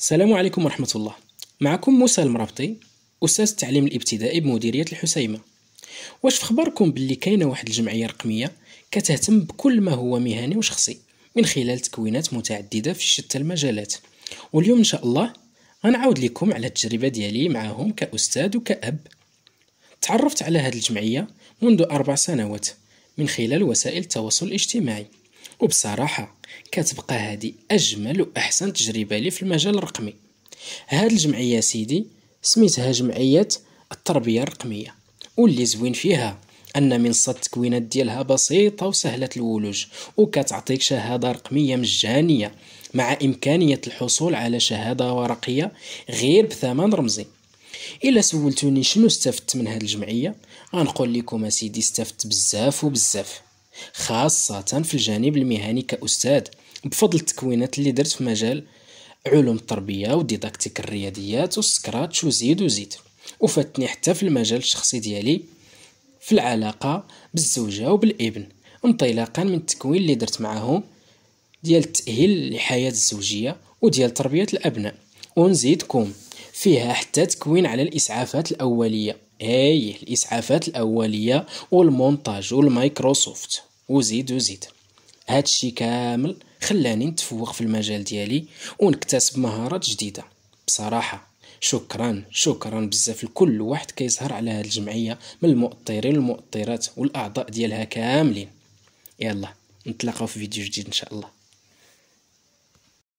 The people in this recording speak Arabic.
السلام عليكم ورحمة الله معكم موسى المرابطي أستاذ التعليم الابتدائي بمديرية الحسيمة واش في خبركم باللي كاينه واحد الجمعية رقمية كتهتم بكل ما هو مهني وشخصي من خلال تكوينات متعددة في شتى المجالات واليوم إن شاء الله غنعاود لكم على التجربة ديالي معهم كأستاذ وكأب تعرفت على هذه الجمعية منذ أربع سنوات من خلال وسائل التواصل الاجتماعي وبصراحة كتبقى هذه أجمل وأحسن تجربة لي في المجال الرقمي هاد الجمعية سيدي سميتها جمعية التربية الرقمية واللي زوين فيها أن منصة التكوينات ديالها بسيطة وسهلة الولوج وكتعطيك شهادة رقمية مجانية مع إمكانية الحصول على شهادة ورقية غير بثمن رمزي الا سولتوني شنو استفدت من هاد الجمعيه غنقول لكم اسيدي استفدت بزاف وبزاف خاصة في الجانب المهني كأستاذ بفضل التكوينات اللي درت في مجال علوم التربية وديداكتيك الرياضيات والسكراتش وزيد وزيد وفاتني حتى في المجال الشخصي ديالي في العلاقة بالزوجة وبالابن انطلاقا من التكوين اللي درت معهم ديال التأهيل لحياة الزوجية وديال تربية الأبناء ونزيدكم فيها حتى تكوين على الإسعافات الأولية هاي الإسعافات الأولية والمونتاج والمايكروسوفت وزيد وزيد هادشي كامل خلاني نتفوق في المجال ديالي ونكتسب مهارات جديده بصراحه شكرا شكرا بزاف لكل واحد كيظهر على هاد الجمعيه من المؤطرين والمؤطرات والاعضاء ديالها كاملين يلا نتلاقاو في فيديو جديد ان شاء الله